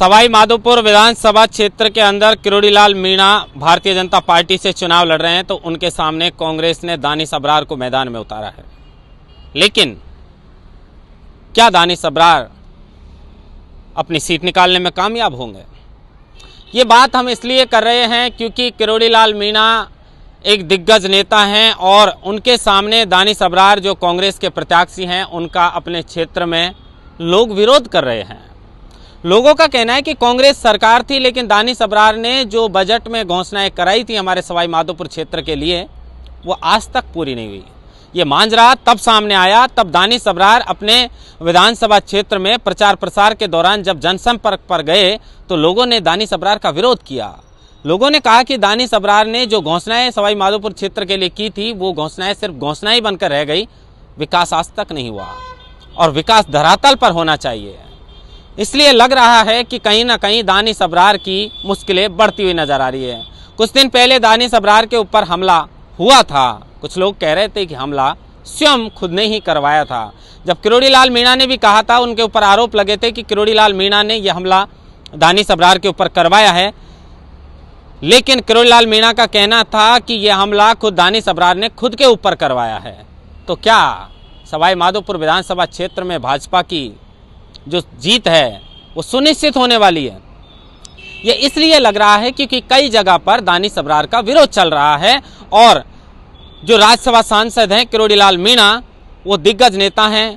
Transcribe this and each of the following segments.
सवाई माधोपुर विधानसभा क्षेत्र के अंदर किरोड़ीलाल मीणा भारतीय जनता पार्टी से चुनाव लड़ रहे हैं तो उनके सामने कांग्रेस ने दानिश अबरार को मैदान में उतारा है लेकिन क्या दानिश अबरार अपनी सीट निकालने में कामयाब होंगे ये बात हम इसलिए कर रहे हैं क्योंकि किरोड़ीलाल मीणा एक दिग्गज नेता हैं और उनके सामने दानिश अबरार जो कांग्रेस के प्रत्याशी हैं उनका अपने क्षेत्र में लोग विरोध कर रहे हैं लोगों का कहना है कि कांग्रेस सरकार थी लेकिन दानिश अबरार ने जो बजट में घोषणाएं कराई थी हमारे सवाई माधोपुर क्षेत्र के लिए वो आज तक पूरी नहीं हुई ये रहा तब सामने आया तब दानिश अबरार अपने विधानसभा क्षेत्र में प्रचार प्रसार के दौरान जब जनसंपर्क पर गए तो लोगों ने दानिश अबरार का विरोध किया लोगों ने कहा कि दानिश अबरार ने जो घोषणाएं सवाई माधोपुर क्षेत्र के लिए की थी वो घोषणाएं सिर्फ घोषणाएं बनकर रह गई विकास आज तक नहीं हुआ और विकास धरातल पर होना चाहिए इसलिए लग रहा है कि कहीं ना कहीं दानी अबरार की मुश्किलें बढ़ती हुई नज़र आ रही है कुछ दिन पहले दानी अबरार के ऊपर हमला हुआ था कुछ लोग कह रहे थे कि हमला स्वयं खुद ने ही करवाया था जब किरोड़ी लाल मीणा ने भी कहा था उनके ऊपर आरोप लगे थे कि किरोड़ी लाल मीणा ने यह हमला दानिश अबरार के ऊपर करवाया है लेकिन किरोड़ी लाल मीणा का कहना था कि यह हमला खुद दानिश अबरार ने खुद के ऊपर करवाया है तो क्या सवाई माधोपुर विधानसभा क्षेत्र में भाजपा की जो जीत है वो सुनिश्चित होने वाली है ये इसलिए लग रहा है क्योंकि कई जगह पर दानी सबरार का विरोध चल रहा है और जो राज्यसभा सांसद हैं किरोड़ीलाल मीणा वो दिग्गज नेता हैं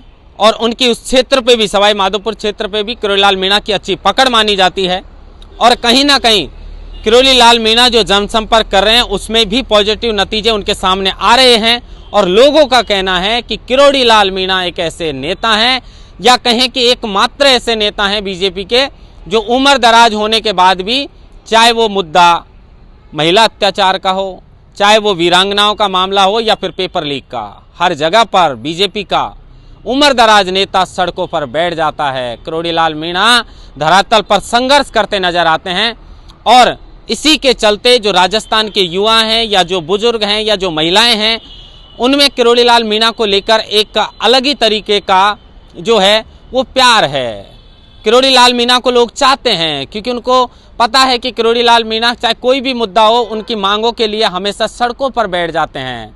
और उनकी उस क्षेत्र पे भी सवाई माधोपुर क्षेत्र पे भी किरोड़ीलाल मीणा की अच्छी पकड़ मानी जाती है और कहीं ना कहीं किरोड़ीलाल लाल मीणा जो जनसंपर्क कर रहे हैं उसमें भी पॉजिटिव नतीजे उनके सामने आ रहे हैं और लोगों का कहना है कि किरोड़ी लाल मीणा एक ऐसे नेता हैं या कहें कि एकमात्र ऐसे नेता हैं बीजेपी के जो उम्र दराज होने के बाद भी चाहे वो मुद्दा महिला अत्याचार का हो चाहे वो वीरांगनाओं का मामला हो या फिर पेपर लीक का हर जगह पर बीजेपी का उम्र दराज नेता सड़कों पर बैठ जाता है करोड़ीलाल मीणा धरातल पर संघर्ष करते नजर आते हैं और इसी के चलते जो राजस्थान के युवा हैं या जो बुजुर्ग हैं या जो महिलाएं हैं उनमें किरोड़ीलाल मीणा को लेकर एक अलग ही तरीके का जो है वो प्यार है किरोड़ी लाल मीणा को लोग चाहते हैं क्योंकि उनको पता है कि किरोड़ी लाल मीणा चाहे कोई भी मुद्दा हो उनकी मांगों के लिए हमेशा सड़कों पर बैठ जाते हैं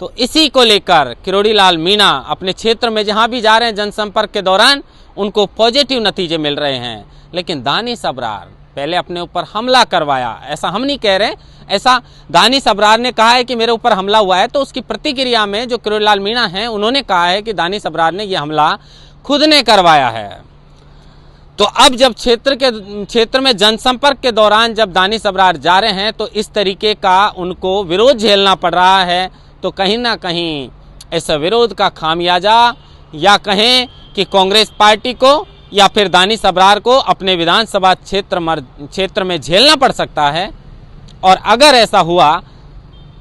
तो इसी को लेकर किरोड़ी लाल मीणा अपने क्षेत्र में जहाँ भी जा रहे हैं जनसंपर्क के दौरान उनको पॉजिटिव नतीजे मिल रहे हैं लेकिन दानिश सबरार पहले अपने ऊपर हमला करवाया ऐसा हम नहीं कह रहे ऐसा दानिश अबरार ने कहा है कि मेरे ऊपर हमला हुआ है तो उसकी प्रतिक्रिया में जो किरोलाल मीणा हैं उन्होंने कहा है कि दानिश अबरार ने यह हमला खुद ने करवाया है तो अब जब क्षेत्र के क्षेत्र में जनसंपर्क के दौरान जब दानिश अबरार जा रहे हैं तो इस तरीके का उनको विरोध झेलना पड़ रहा है तो कहीं ना कहीं ऐसा विरोध का खामियाजा या कहें कि कांग्रेस पार्टी को या फिर दानिश अबरार को अपने विधानसभा क्षेत्र क्षेत्र में झेलना पड़ सकता है और अगर ऐसा हुआ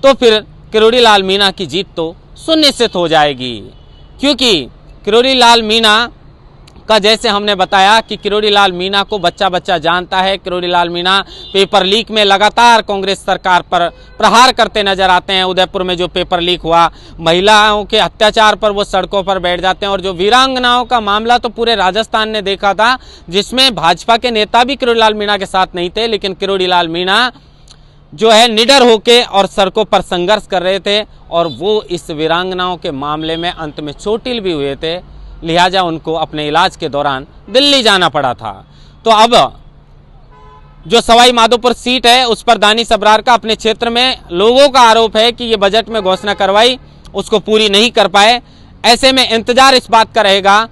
तो फिर किरोड़ी लाल मीणा की जीत तो सुनिश्चित हो जाएगी क्योंकि किरोड़ी लाल मीणा का जैसे हमने बताया कि किरोड़ी लाल मीणा को बच्चा बच्चा जानता है किरोड़ी लाल मीणा पेपर लीक में लगातार कांग्रेस सरकार पर प्रहार करते नजर आते हैं उदयपुर में जो पेपर लीक हुआ महिलाओं के अत्याचार पर वो सड़कों पर बैठ जाते हैं और जो वीरांगनाओं का मामला तो पूरे राजस्थान ने देखा था जिसमें भाजपा के नेता भी किरोड़ी लाल मीणा के साथ नहीं थे लेकिन किरोड़ी लाल मीणा जो है निडर होके और सड़कों पर संघर्ष कर रहे थे और वो इस वीरांगनाओं के मामले में अंत में चोटिल भी हुए थे लिहाजा उनको अपने इलाज के दौरान दिल्ली जाना पड़ा था तो अब जो सवाई माधोपुर सीट है उस पर दानी सबरार का अपने क्षेत्र में लोगों का आरोप है कि ये बजट में घोषणा करवाई उसको पूरी नहीं कर पाए ऐसे में इंतजार इस बात का रहेगा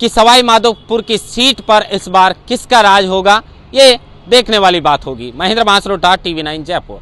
कि सवाई माधोपुर की सीट पर इस बार किसका राज होगा ये देखने वाली बात होगी महेंद्र बांसरोटा टीवी नाइन जयपुर